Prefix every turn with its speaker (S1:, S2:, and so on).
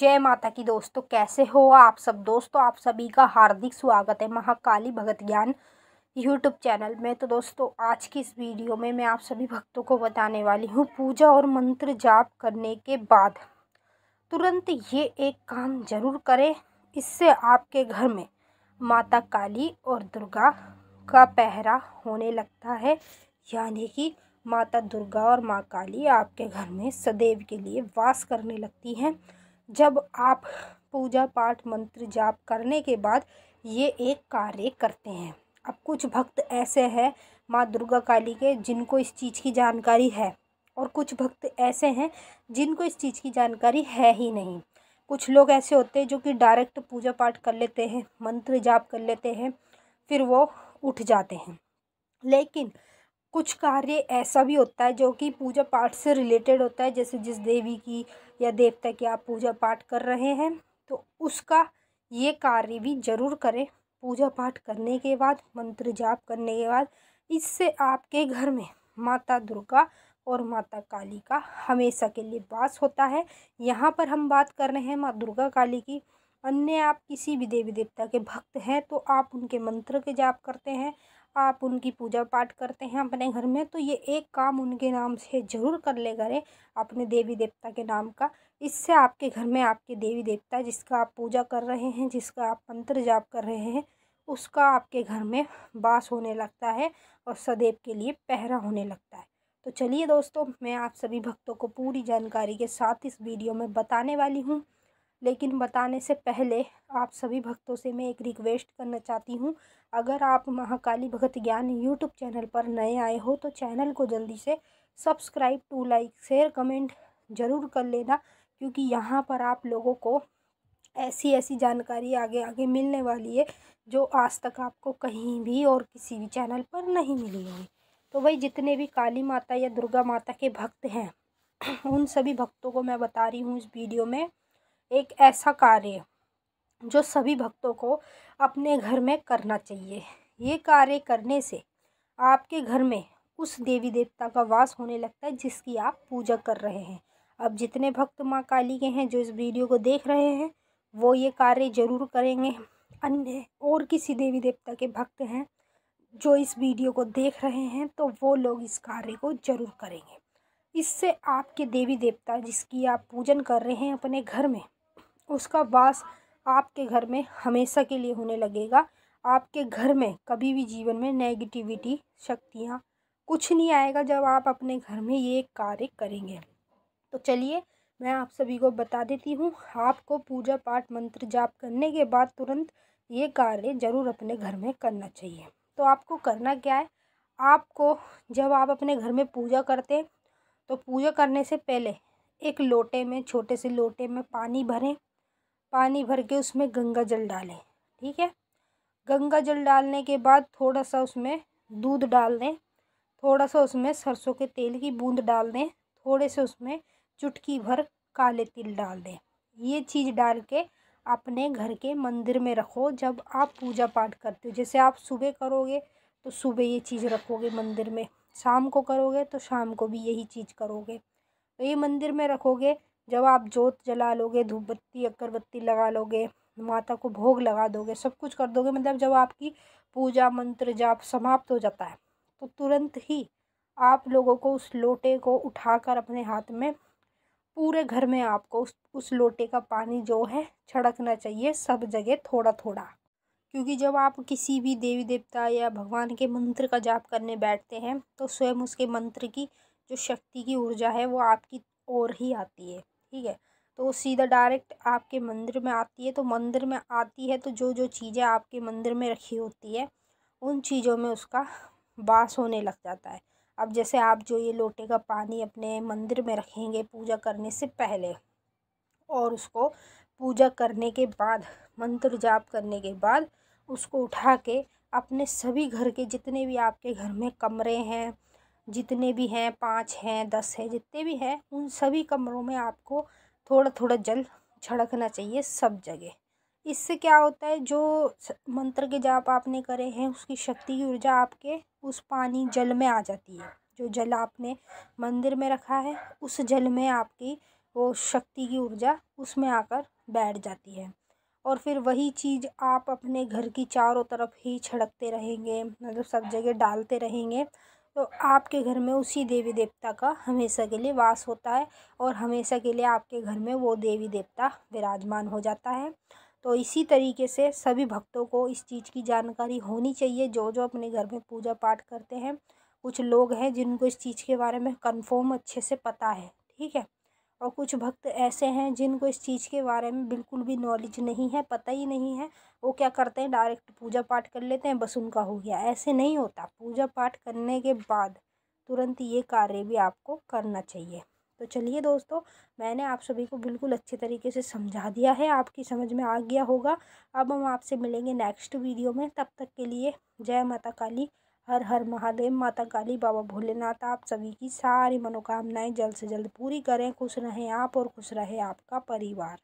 S1: जय माता की दोस्तों कैसे हो आप सब दोस्तों आप सभी का हार्दिक स्वागत है महाकाली भगत ज्ञान यूट्यूब चैनल में तो दोस्तों आज की इस वीडियो में मैं आप सभी भक्तों को बताने वाली हूँ पूजा और मंत्र जाप करने के बाद तुरंत ये एक काम जरूर करें इससे आपके घर में माता काली और दुर्गा का पहरा होने लगता है यानी कि माता दुर्गा और माँ काली आपके घर में सदैव के लिए वास करने लगती हैं जब आप पूजा पाठ मंत्र जाप करने के बाद ये एक कार्य करते हैं अब कुछ भक्त ऐसे हैं माँ दुर्गा काली के जिनको इस चीज़ की जानकारी है और कुछ भक्त ऐसे हैं जिनको इस चीज़ की जानकारी है ही नहीं कुछ लोग ऐसे होते हैं जो कि डायरेक्ट पूजा पाठ कर लेते हैं मंत्र जाप कर लेते हैं फिर वो उठ जाते हैं लेकिन कुछ कार्य ऐसा भी होता है जो कि पूजा पाठ से रिलेटेड होता है जैसे जिस देवी की या देवता की आप पूजा पाठ कर रहे हैं तो उसका ये कार्य भी ज़रूर करें पूजा पाठ करने के बाद मंत्र जाप करने के बाद इससे आपके घर में माता दुर्गा और माता काली का हमेशा के लिए वास होता है यहाँ पर हम बात कर रहे हैं माँ दुर्गा काली की अन्य आप किसी भी देवी देवता के भक्त हैं तो आप उनके मंत्र के जाप करते हैं आप उनकी पूजा पाठ करते हैं अपने घर में तो ये एक काम उनके नाम से ज़रूर कर ले करें अपने देवी देवता के नाम का इससे आपके घर में आपके देवी देवता जिसका आप पूजा कर रहे हैं जिसका आप मंत्र जाप कर रहे हैं उसका आपके घर में बास होने लगता है और सदैव के लिए पहरा होने लगता है तो चलिए दोस्तों मैं आप सभी भक्तों को पूरी जानकारी के साथ इस वीडियो में बताने वाली हूँ लेकिन बताने से पहले आप सभी भक्तों से मैं एक रिक्वेस्ट करना चाहती हूँ अगर आप महाकाली भगत ज्ञान यूट्यूब चैनल पर नए आए हो तो चैनल को जल्दी से subscribe to like share comment ज़रूर कर लेना क्योंकि यहाँ पर आप लोगों को ऐसी ऐसी जानकारी आगे आगे मिलने वाली है जो आज तक आपको कहीं भी और किसी भी चैनल पर नहीं मिली होगी तो वही जितने भी काली माता या दुर्गा माता के भक्त हैं उन सभी भक्तों को मैं बता रही हूँ इस वीडियो में एक ऐसा कार्य जो सभी भक्तों को अपने घर में करना चाहिए ये कार्य करने से आपके घर में उस देवी देवता का वास होने लगता है जिसकी आप पूजा कर रहे हैं अब जितने भक्त माँ काली के हैं जो इस वीडियो को देख रहे हैं वो ये कार्य ज़रूर करेंगे अन्य और किसी देवी देवता के भक्त हैं जो इस वीडियो को देख रहे हैं तो वो लोग इस कार्य को ज़रूर करेंगे इससे आपके देवी देवता जिसकी आप पूजन कर रहे हैं अपने घर में उसका वास आपके घर में हमेशा के लिए होने लगेगा आपके घर में कभी भी जीवन में नेगेटिविटी शक्तियाँ कुछ नहीं आएगा जब आप अपने घर में ये कार्य करेंगे तो चलिए मैं आप सभी को बता देती हूँ आपको पूजा पाठ मंत्र जाप करने के बाद तुरंत ये कार्य ज़रूर अपने घर में करना चाहिए तो आपको करना क्या है आपको जब आप अपने घर में पूजा करते हैं तो पूजा करने से पहले एक लोटे में छोटे से लोटे में पानी भरें पानी भर के उसमें गंगा जल डालें ठीक है गंगा जल डालने के बाद थोड़ा सा उसमें दूध डाल दें थोड़ा सा उसमें सरसों के तेल की बूंद डाल दें थोड़े से उसमें चुटकी भर काले तिल डाल दें ये चीज़ डाल के अपने घर के मंदिर में रखो जब आप पूजा पाठ करते हो जैसे आप सुबह करोगे तो सुबह ये चीज़ रखोगे मंदिर में शाम को करोगे तो शाम को भी यही चीज़ करोगे तो ये मंदिर में रखोगे जब आप जोत जला लोगे धूप बत्ती अगरबत्ती लगा लोगे माता को भोग लगा दोगे सब कुछ कर दोगे मतलब जब आपकी पूजा मंत्र जाप समाप्त हो जाता है तो तुरंत ही आप लोगों को उस लोटे को उठाकर अपने हाथ में पूरे घर में आपको उस उस लोटे का पानी जो है छड़कना चाहिए सब जगह थोड़ा थोड़ा क्योंकि जब आप किसी भी देवी देवता या भगवान के मंत्र का जाप करने बैठते हैं तो स्वयं उसके मंत्र की जो शक्ति की ऊर्जा है वो आपकी और ही आती है ठीक है तो वो सीधा डायरेक्ट आपके मंदिर में आती है तो मंदिर में आती है तो जो जो चीज़ें आपके मंदिर में रखी होती है उन चीज़ों में उसका बास होने लग जाता है अब जैसे आप जो ये लोटे का पानी अपने मंदिर में रखेंगे पूजा करने से पहले और उसको पूजा करने के बाद मंत्र जाप करने के बाद उसको उठा के अपने सभी घर के जितने भी आपके घर में कमरे हैं जितने भी हैं पाँच हैं दस हैं जितने भी हैं उन सभी कमरों में आपको थोड़ा थोड़ा जल छिड़कना चाहिए सब जगह इससे क्या होता है जो मंत्र के जाप आपने करे हैं उसकी शक्ति की ऊर्जा आपके उस पानी जल में आ जाती है जो जल आपने मंदिर में रखा है उस जल में आपकी वो शक्ति की ऊर्जा उसमें आकर बैठ जाती है और फिर वही चीज़ आप अपने घर की चारों तरफ ही छिड़कते रहेंगे मतलब सब जगह डालते रहेंगे तो आपके घर में उसी देवी देवता का हमेशा के लिए वास होता है और हमेशा के लिए आपके घर में वो देवी देवता विराजमान हो जाता है तो इसी तरीके से सभी भक्तों को इस चीज़ की जानकारी होनी चाहिए जो जो अपने घर में पूजा पाठ करते हैं कुछ लोग हैं जिनको इस चीज़ के बारे में कन्फर्म अच्छे से पता है ठीक है और कुछ भक्त ऐसे हैं जिनको इस चीज़ के बारे में बिल्कुल भी नॉलेज नहीं है पता ही नहीं है वो क्या करते हैं डायरेक्ट पूजा पाठ कर लेते हैं बस उनका हो गया ऐसे नहीं होता पूजा पाठ करने के बाद तुरंत ये कार्य भी आपको करना चाहिए तो चलिए दोस्तों मैंने आप सभी को बिल्कुल अच्छे तरीके से समझा दिया है आपकी समझ में आ गया होगा अब हम आपसे मिलेंगे नेक्स्ट वीडियो में तब तक के लिए जय माता काली हर हर महादेव माता काली बाबा भोलेनाथ आप सभी की सारी मनोकामनाएं जल्द से जल्द पूरी करें खुश रहें आप और खुश रहे आपका परिवार